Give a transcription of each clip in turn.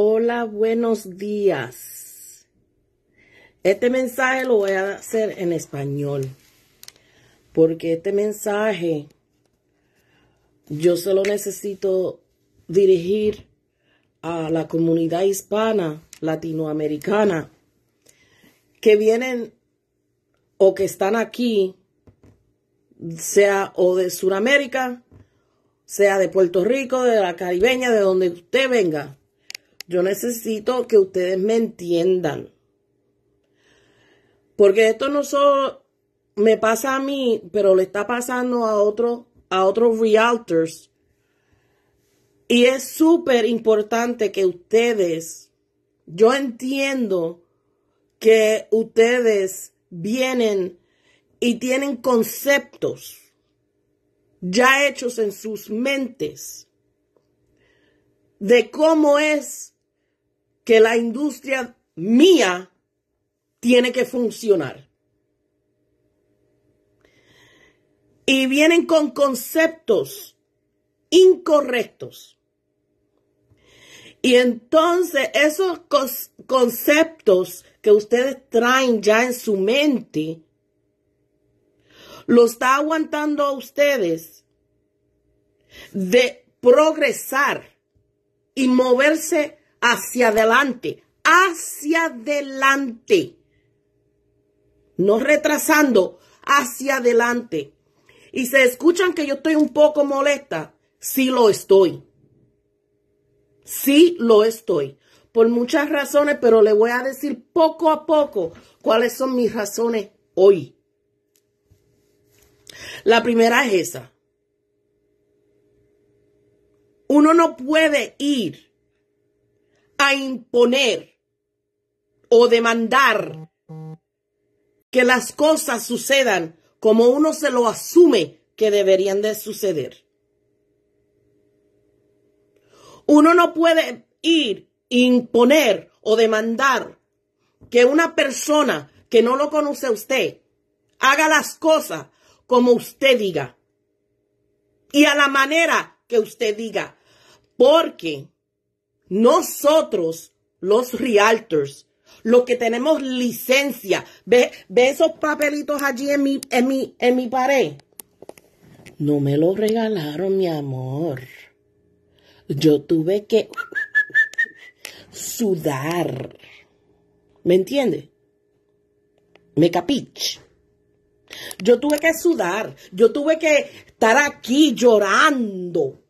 Hola, buenos días. Este mensaje lo voy a hacer en español. Porque este mensaje yo solo necesito dirigir a la comunidad hispana, latinoamericana, que vienen o que están aquí, sea o de Sudamérica, sea de Puerto Rico, de la caribeña, de donde usted venga yo necesito que ustedes me entiendan. Porque esto no solo me pasa a mí, pero le está pasando a otros a otros realtors. Y es súper importante que ustedes, yo entiendo que ustedes vienen y tienen conceptos ya hechos en sus mentes de cómo es que la industria mía tiene que funcionar. Y vienen con conceptos incorrectos. Y entonces esos conceptos que ustedes traen ya en su mente, lo está aguantando a ustedes de progresar y moverse hacia adelante, hacia adelante. No retrasando, hacia adelante. Y se escuchan que yo estoy un poco molesta. Sí lo estoy. Sí lo estoy. Por muchas razones, pero le voy a decir poco a poco cuáles son mis razones hoy. La primera es esa. Uno no puede ir a imponer o demandar que las cosas sucedan como uno se lo asume que deberían de suceder. Uno no puede ir, imponer o demandar que una persona que no lo conoce a usted haga las cosas como usted diga y a la manera que usted diga, porque nosotros, los realtors, los que tenemos licencia, ve, ve esos papelitos allí en mi, en mi, pared. No me lo regalaron, mi amor. Yo tuve que sudar. ¿Me entiende? ¿Me capiche. Yo tuve que sudar. Yo tuve que estar aquí llorando.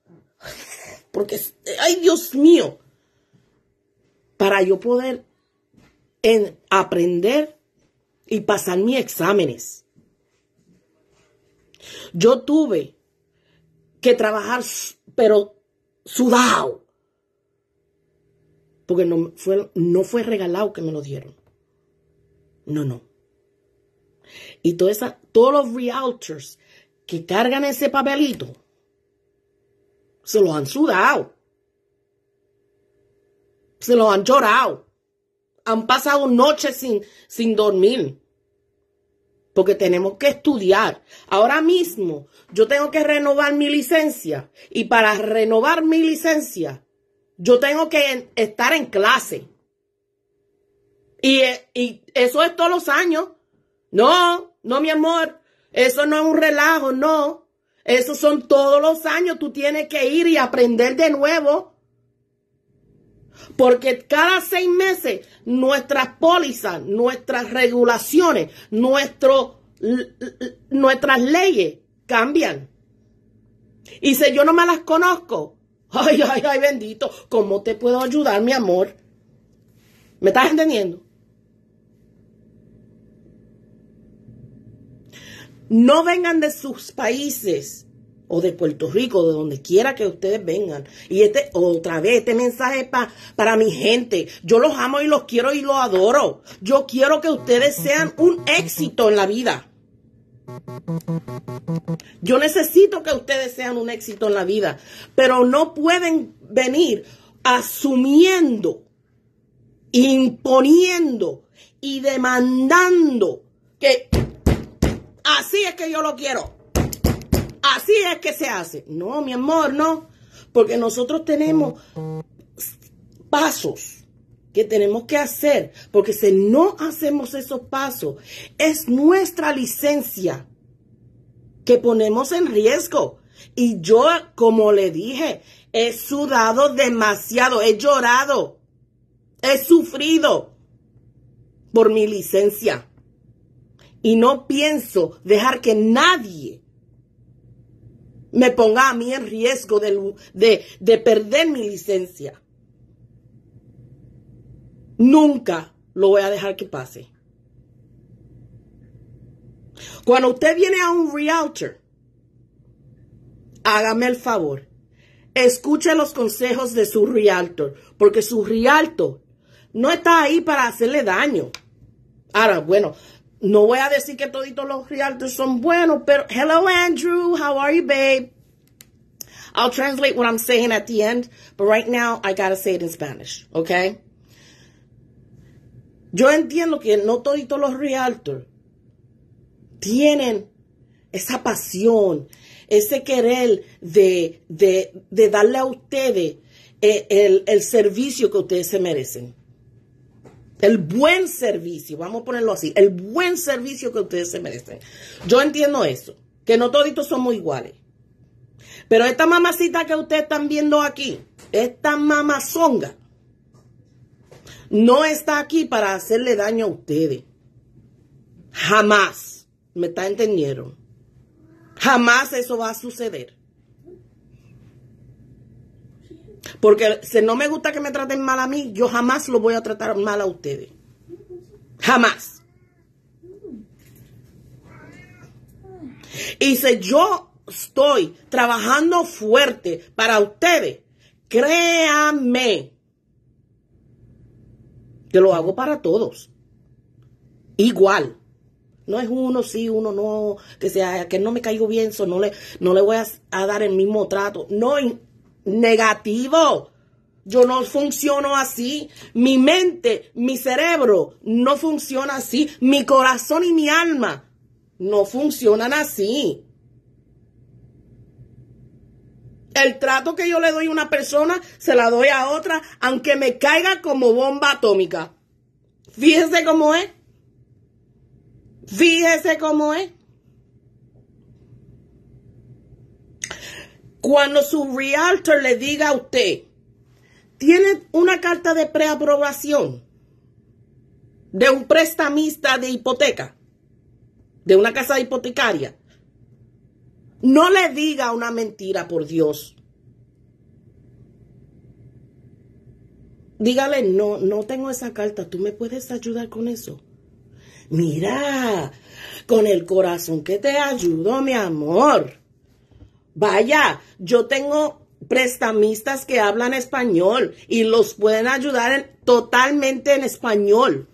Porque, ay Dios mío, para yo poder en aprender y pasar mis exámenes. Yo tuve que trabajar, pero sudado. Porque no fue, no fue regalado que me lo dieron. No, no. Y esa, todos los realtors que cargan ese papelito, se los han sudado. Se lo han llorado. Han pasado noches sin, sin dormir. Porque tenemos que estudiar. Ahora mismo yo tengo que renovar mi licencia. Y para renovar mi licencia, yo tengo que estar en clase. Y, eh, y eso es todos los años. No, no, mi amor. Eso no es un relajo, no. Eso son todos los años. Tú tienes que ir y aprender de nuevo. Porque cada seis meses nuestras pólizas, nuestras regulaciones, nuestro, nuestras leyes cambian. Y si yo no me las conozco, ay, ay, ay, bendito, ¿cómo te puedo ayudar, mi amor? ¿Me estás entendiendo? No vengan de sus países o de Puerto Rico, de donde quiera que ustedes vengan. Y este, otra vez, este mensaje es para mi gente. Yo los amo y los quiero y los adoro. Yo quiero que ustedes sean un éxito en la vida. Yo necesito que ustedes sean un éxito en la vida, pero no pueden venir asumiendo, imponiendo y demandando que así es que yo lo quiero así es que se hace. No, mi amor, no. Porque nosotros tenemos pasos que tenemos que hacer. Porque si no hacemos esos pasos, es nuestra licencia que ponemos en riesgo. Y yo, como le dije, he sudado demasiado, he llorado, he sufrido por mi licencia. Y no pienso dejar que nadie me ponga a mí en riesgo de, perder mi licencia. Nunca lo voy a dejar que pase. Cuando usted viene a un realtor, hágame el favor. Escuche los consejos de su realtor, porque su realtor no está ahí para hacerle daño. Ahora, bueno, no voy a decir que toditos los Realtors son buenos, pero hello Andrew, how are you babe? I'll translate what I'm saying at the end, but right now I gotta say it in Spanish, okay? Yo entiendo que no toditos los realtors tienen esa pasión, ese querer de, darle a ustedes eh, el servicio que ustedes se merecen. El buen servicio, vamos a ponerlo así, el buen servicio que ustedes se merecen. Yo entiendo eso, que no toditos somos iguales. Pero esta mamacita que ustedes están viendo aquí, esta mamazonga, no está aquí para hacerle daño a ustedes. Jamás. ¿Me está entendiendo? Jamás eso va a suceder. Porque si no me gusta que me traten mal a mí, yo jamás lo voy a tratar mal a ustedes. Jamás. Y si yo estoy trabajando fuerte para ustedes, créame que lo hago para todos. Igual. No es uno sí, uno no, que sea, que no me caigo bien, no, le, no le voy a, dar el mismo trato. No, Negativo. Yo no funciono así. Mi mente, mi cerebro no funciona así. Mi corazón y mi alma no funcionan así. El trato que yo le doy a una persona, se la doy a otra, aunque me caiga como bomba atómica. Fíjense cómo es. Fíjese cómo es. Cuando su realtor le diga a usted, tiene una carta de preaprobación de un prestamista de hipoteca, de una casa hipotecaria, no le diga una mentira por Dios. Dígale, no, no tengo esa carta, tú me puedes ayudar con eso. Mira, con el corazón que te ayudo, mi amor. Vaya, yo tengo prestamistas que hablan español y los pueden ayudar totalmente en español.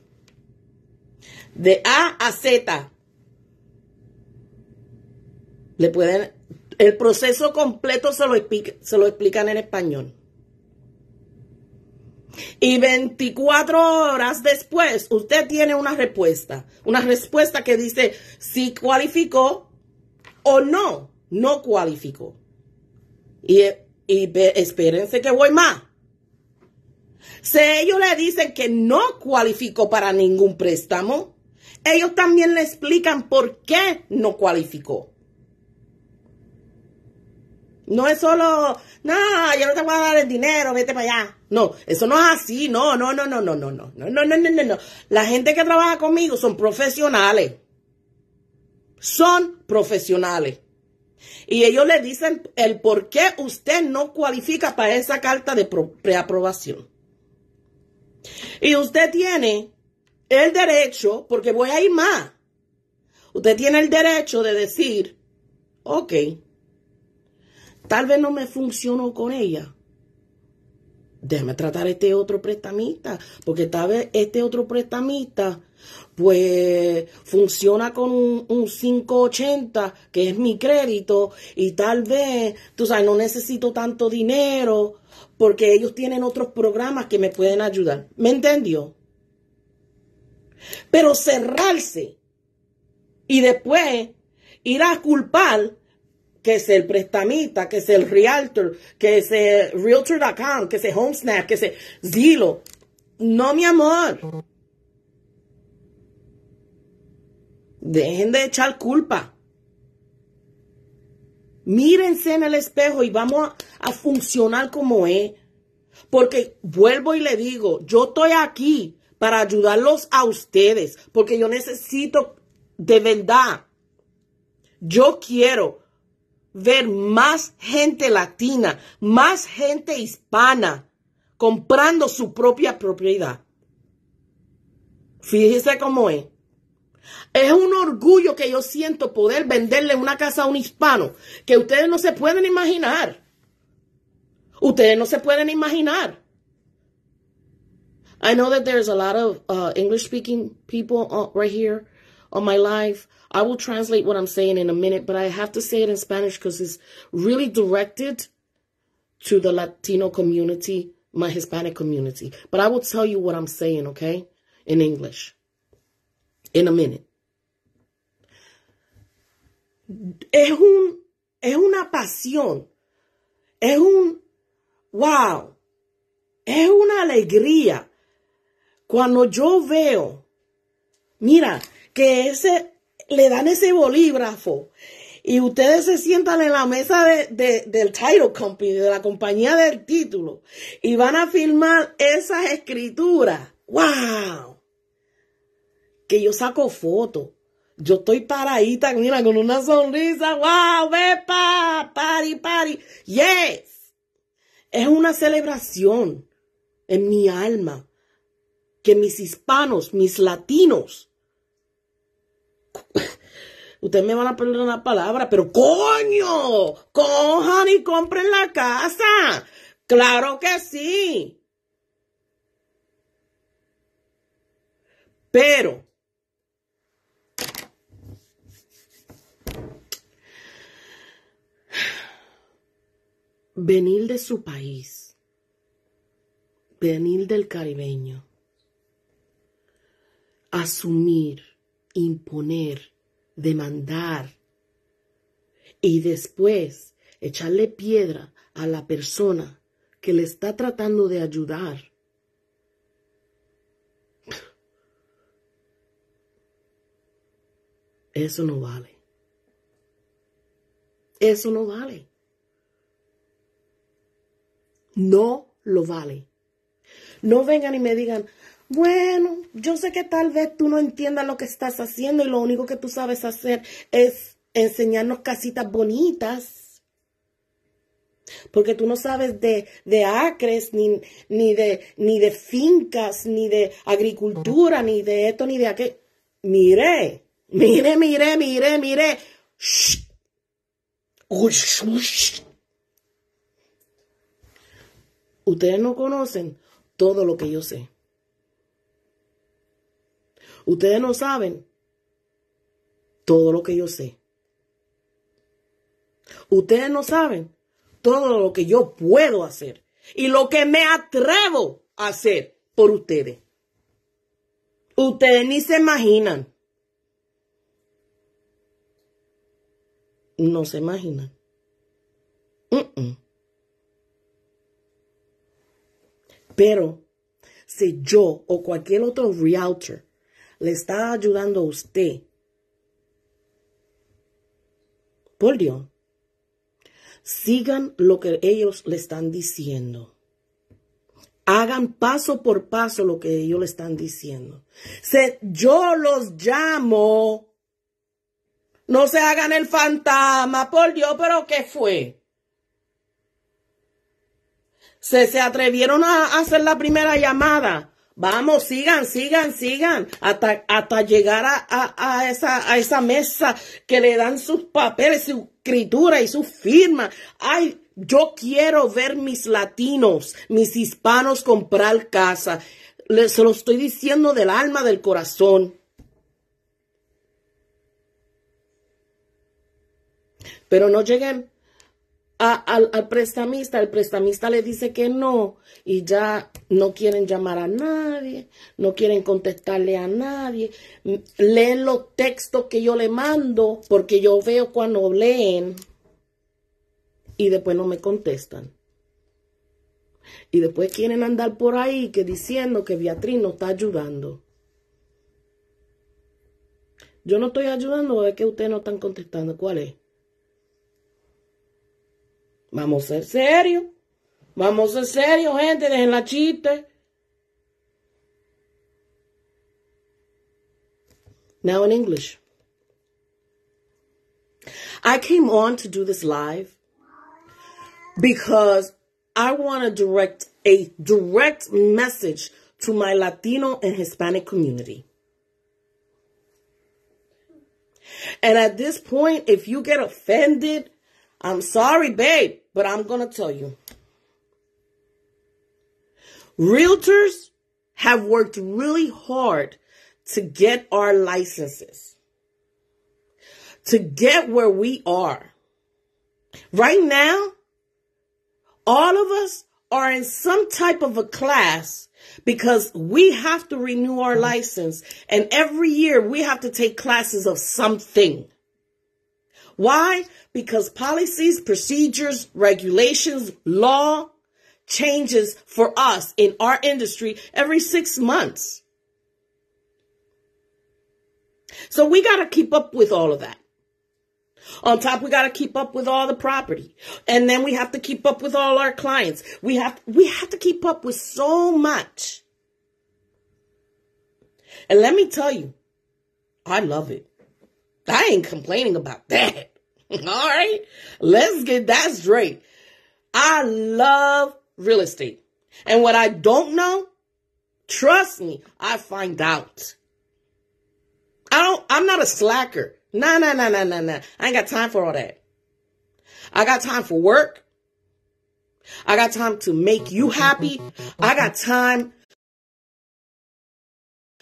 De A a Z. Le pueden, el proceso completo se lo, se lo explican en español. Y 24 horas después, usted tiene una respuesta. Una respuesta que dice si cualificó o no no cualificó. Y, espérense que voy más. Si ellos le dicen que no cualificó para ningún préstamo, ellos también le explican por qué no cualificó. No es solo, no, yo no te voy a dar el dinero, vete para allá. No, eso no es así, no, no, no, no, no, no, no, no, no, no, no, no. La gente que trabaja conmigo son profesionales. Son profesionales. Y ellos le dicen el por qué usted no cualifica para esa carta de preaprobación. Y usted tiene el derecho, porque voy a ir más, usted tiene el derecho de decir, ok, tal vez no me funcionó con ella. Déjame tratar este otro prestamista, porque tal vez este otro prestamista pues funciona con un, 580, que es mi crédito, y tal vez, tú sabes, no necesito tanto dinero, porque ellos tienen otros programas que me pueden ayudar. ¿Me entendió? Pero cerrarse y después ir a culpar que es el prestamista que es el realtor, que es el realtor.com, que es el homesnap, que es el Zillow. No, mi amor. Dejen de echar culpa. Mírense en el espejo y vamos a, funcionar como es. Porque vuelvo y le digo, yo estoy aquí para ayudarlos a ustedes, porque yo necesito de verdad. Yo quiero ver más gente latina, más gente hispana comprando su propia propiedad. Fíjense cómo es. Es un orgullo que yo siento poder venderle una casa a un hispano que ustedes no se pueden imaginar. Ustedes no se pueden imaginar. I know that there's a lot of uh, English speaking people uh, right here on my live. I will translate what I'm saying in a minute, but I have to say it in Spanish because it's really directed to the Latino community, my Hispanic community. But I will tell you what I'm saying, okay, in English. in a minute. Es un es una pasión. Es un wow. Es una alegría cuando yo veo mira que ese le dan ese bolígrafo y ustedes se sientan en la mesa del title company, de la compañía del título, y van a firmar esas escrituras. ¡Wow! yo saco fotos. Yo estoy paradita, mira, con una sonrisa. ¡Wow! bepa, pari! ¡Yes! Es una celebración en mi alma que mis hispanos, mis latinos, ustedes me van a perder una palabra, pero coño, cojan y compren la casa. Claro que sí. Pero venir de su país, venir del caribeño, asumir, imponer, demandar y después echarle piedra a la persona que le está tratando de ayudar. Eso no vale. Eso no vale no lo vale. No vengan y me digan, bueno, yo sé que tal vez tú no entiendas lo que estás haciendo y lo único que tú sabes hacer es enseñarnos casitas bonitas. Porque tú no sabes de, de acres, ni, ni, de, ni de fincas, ni de agricultura, ni de esto, ni de aquello. Mire, mire, mire, mire, mire. Ustedes no conocen todo lo que yo sé. Ustedes no saben todo lo que yo sé. Ustedes no saben todo lo que yo puedo hacer y lo que me atrevo a hacer por ustedes. Ustedes ni se imaginan. No se imaginan. Pero si yo o cualquier otro realtor le está ayudando a usted, por Dios, sigan lo que ellos le están diciendo. Hagan paso por paso lo que ellos le están diciendo. Si yo los llamo. No se hagan el fantasma, por Dios, pero ¿qué fue? Se, atrevieron a, hacer la primera llamada. Vamos, sigan, sigan, sigan, hasta, llegar a, a, esa, mesa que le dan sus papeles, su escritura y su firma. Ay, yo quiero ver mis latinos, mis hispanos comprar casa. se lo estoy diciendo del alma, del corazón. Pero no lleguen al, prestamista, el prestamista le dice que no y ya no quieren llamar a nadie, no quieren contestarle a nadie, leen los textos que yo le mando porque yo veo cuando leen y después no me contestan. Y después quieren andar por ahí que diciendo que Beatriz no está ayudando. Yo no estoy ayudando, ver que ustedes no están contestando. ¿Cuál es? Vamos a ser serios. Vamos a ser serios, gente. Dejen la chiste. Now in English. I came on to do this live because I want to direct a direct message to my Latino and Hispanic community. And at this point, if you get offended, I'm sorry, babe. But I'm going to tell you realtors have worked really hard to get our licenses, to get where we are. Right now, all of us are in some type of a class because we have to renew our license. And every year we have to take classes of something. Why? Because policies, procedures, regulations, law changes for us in our industry every six months. So we got to keep up with all of that. On top, we got to keep up with all the property. And then we have to keep up with all our clients. We have, we have to keep up with so much. And let me tell you, I love it. I ain't complaining about that. All right. Let's get that straight. I love real estate. And what I don't know, trust me, I find out. I don't, I'm not a slacker. Nah, nah, nah, nah, nah, nah. I ain't got time for all that. I got time for work. I got time to make you happy. I got time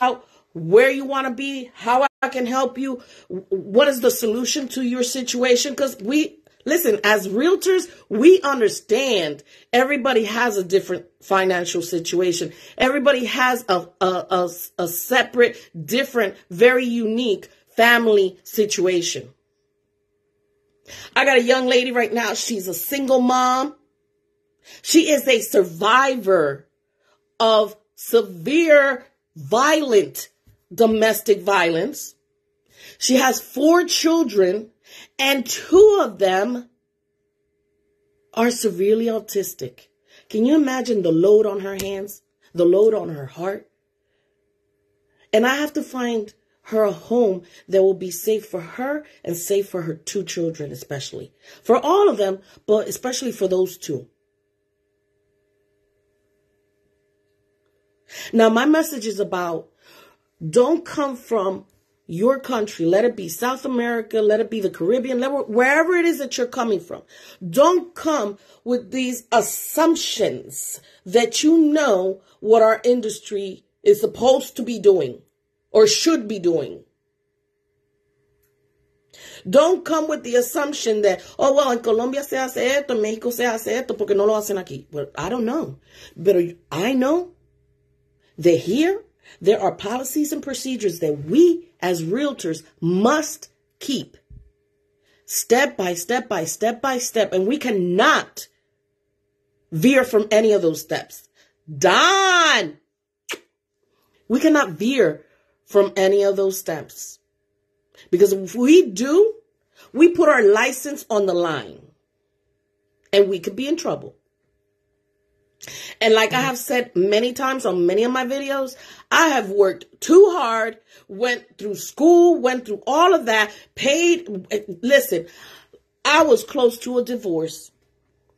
out where you want to be, how I I can help you? What is the solution to your situation? Because we, listen, as realtors, we understand everybody has a different financial situation. Everybody has a, a, a, a separate, different, very unique family situation. I got a young lady right now. She's a single mom. She is a survivor of severe violent domestic violence. She has four children, and two of them are severely autistic. Can you imagine the load on her hands, the load on her heart? And I have to find her a home that will be safe for her and safe for her two children, especially. For all of them, but especially for those two. Now, my message is about don't come from your country. Let it be South America, let it be the Caribbean, let wherever it is that you're coming from. Don't come with these assumptions that you know what our industry is supposed to be doing or should be doing. Don't come with the assumption that, oh, well, in Colombia se hace esto, Mexico se hace esto, porque no lo hacen aquí. Well, I don't know. But I know that here there are policies and procedures that we as realtors must keep step by step by step by step. And we cannot veer from any of those steps. Don, We cannot veer from any of those steps. Because if we do, we put our license on the line and we could be in trouble. And like I have said many times on many of my videos, I have worked too hard, went through school, went through all of that, paid. Listen, I was close to a divorce.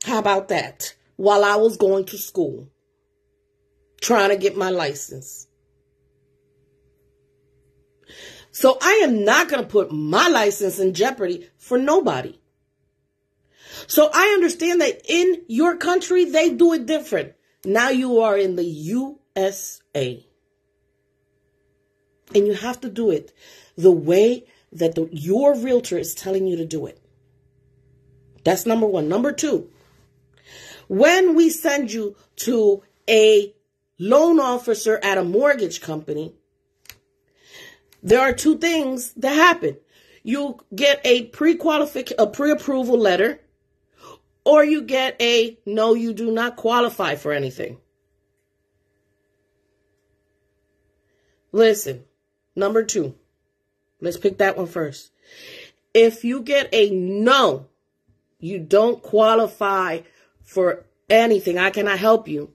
How about that? While I was going to school, trying to get my license. So I am not going to put my license in jeopardy for nobody. So I understand that in your country, they do it different. Now you are in the USA. And you have to do it the way that the, your realtor is telling you to do it. That's number one. Number two, when we send you to a loan officer at a mortgage company, there are two things that happen. You get a pre qualification a pre-approval letter or you get a no, you do not qualify for anything. Listen, number two, let's pick that one first. If you get a no, you don't qualify for anything, I cannot help you.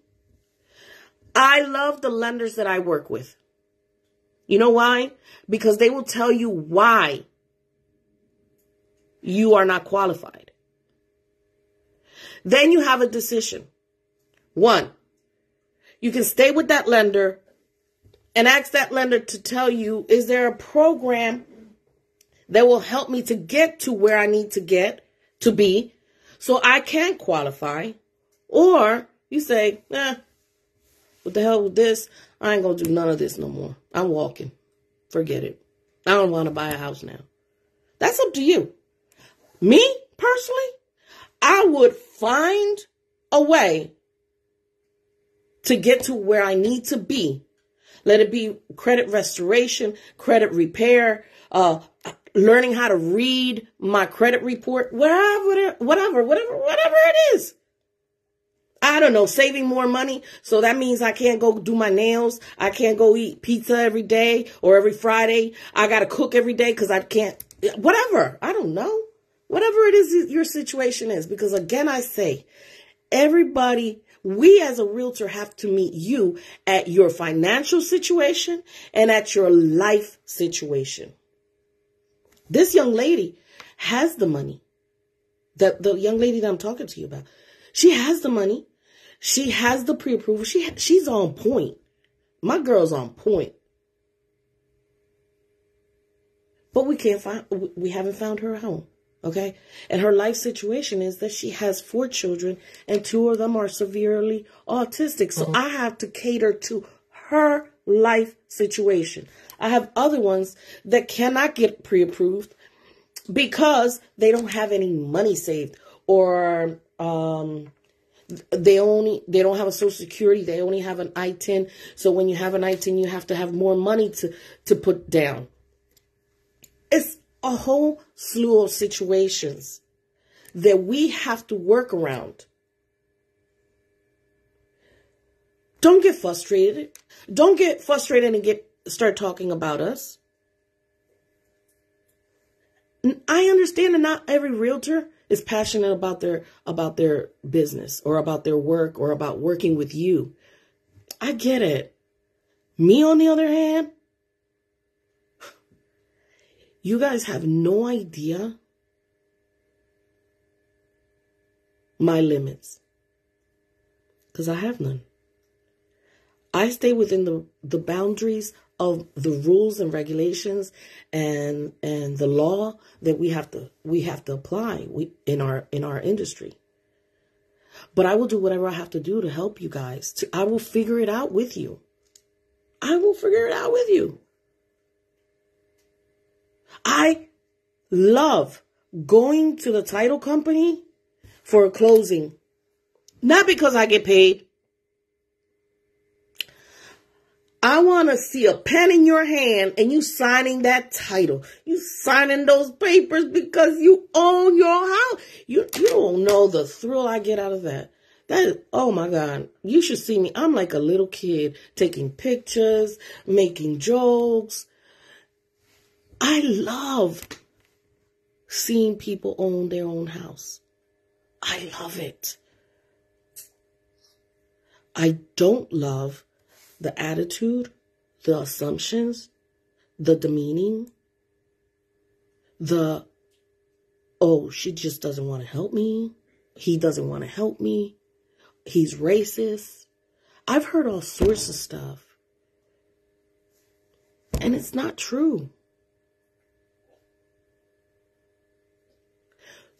I love the lenders that I work with. You know why? Because they will tell you why you are not qualified. Then you have a decision. One, you can stay with that lender and ask that lender to tell you, is there a program that will help me to get to where I need to get to be so I can qualify? Or you say, eh, what the hell with this? I ain't going to do none of this no more. I'm walking. Forget it. I don't want to buy a house now. That's up to you. Me, personally, I would find a way to get to where I need to be. Let it be credit restoration, credit repair, uh, learning how to read my credit report, whatever, whatever, whatever, whatever it is. I don't know, saving more money. So that means I can't go do my nails. I can't go eat pizza every day or every Friday. I got to cook every day because I can't, whatever. I don't know. Whatever it is your situation is, because again, I say, everybody, we as a realtor have to meet you at your financial situation and at your life situation. This young lady has the money. The, the young lady that I'm talking to you about, she has the money. She has the pre-approval. She she's on point. My girl's on point. But we can't find we haven't found her home. Okay. And her life situation is that she has four children and two of them are severely autistic. So mm-hmm. I have to cater to her life situation. I have other ones that cannot get pre approved because they don't have any money saved or, um, they only they don't have a social security they only have an i-10 so when you have an i-10 you have to have more money to to put down it's a whole slew of situations that we have to work around. Don't get frustrated. Don't get frustrated and get start talking about us. I understand that not every realtor is passionate about their about their business or about their work or about working with you. I get it. Me on the other hand, you guys have no idea my limits because I have none. I stay within the, the boundaries of the rules and regulations and and the law that we have to we have to apply we, in our in our industry. But I will do whatever I have to do to help you guys. To, I will figure it out with you. I will figure it out with you. I love going to the title company for a closing. Not because I get paid. I want to see a pen in your hand and you signing that title. You signing those papers because you own your house. You, you don't know the thrill I get out of that. That is, oh my God, you should see me. I'm like a little kid taking pictures, making jokes, I loved seeing people own their own house. I love it. I don't love the attitude, the assumptions, the demeaning, the, oh, she just doesn't want to help me. He doesn't want to help me. He's racist. I've heard all sorts of stuff. And it's not true.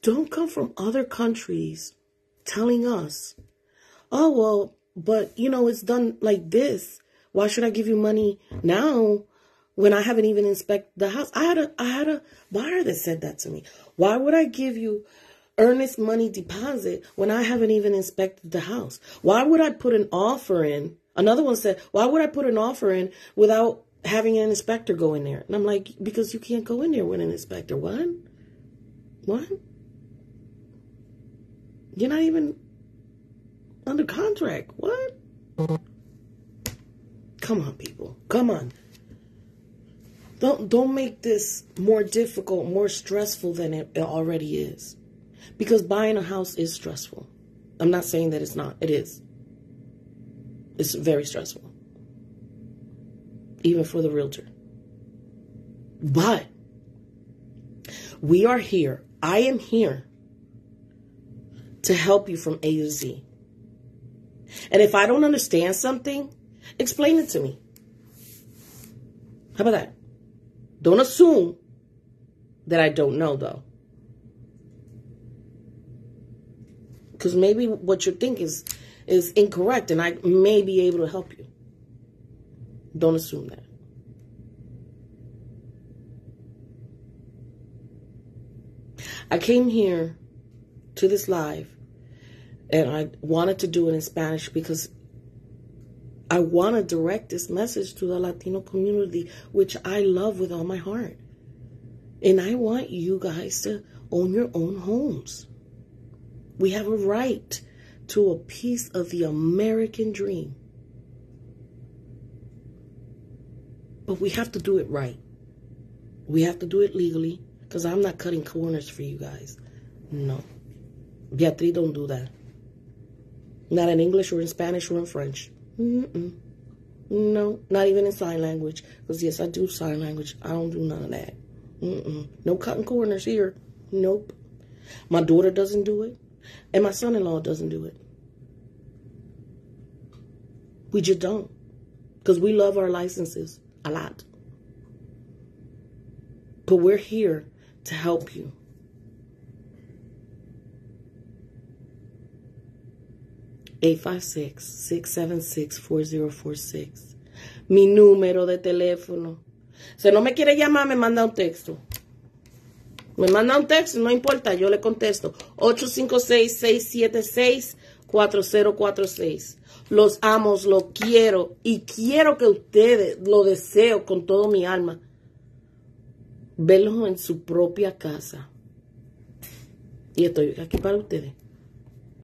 Don't come from other countries telling us, oh, well, but you know, it's done like this. Why should I give you money now when I haven't even inspected the house? I had a I had a buyer that said that to me. Why would I give you earnest money deposit when I haven't even inspected the house? Why would I put an offer in? Another one said, Why would I put an offer in without having an inspector go in there? And I'm like, Because you can't go in there with an inspector. What? What? You're not even under contract. What? Come on, people. Come on. Don't don't make this more difficult, more stressful than it, it already is. Because buying a house is stressful. I'm not saying that it's not. It is. It's very stressful. Even for the realtor. But we are here. I am here to help you from A to Z. And if I don't understand something, explain it to me. How about that? Don't assume that I don't know, though. Because maybe what you think is, is incorrect, and I may be able to help you. Don't assume that. I came here to this live. And I wanted to do it in Spanish because I want to direct this message to the Latino community, which I love with all my heart. And I want you guys to own your own homes. We have a right to a piece of the American dream. But we have to do it right. We have to do it legally because I'm not cutting corners for you guys. No. Beatriz don't do that. Not in English or in Spanish or in French. Mm-mm. No, not even in sign language. Because, yes, I do sign language. I don't do none of that. Mm-mm. No cutting corners here. Nope. My daughter doesn't do it. And my son-in-law doesn't do it. We just don't. Because we love our licenses a lot. But we're here to help you. 856-676-4046. Mi número de teléfono. Si no me quiere llamar, me manda un texto. Me manda un texto, no importa, yo le contesto. 856-676-4046. Los amo, los quiero y quiero que ustedes, lo deseo con todo mi alma, verlos en su propia casa. Y estoy aquí para ustedes.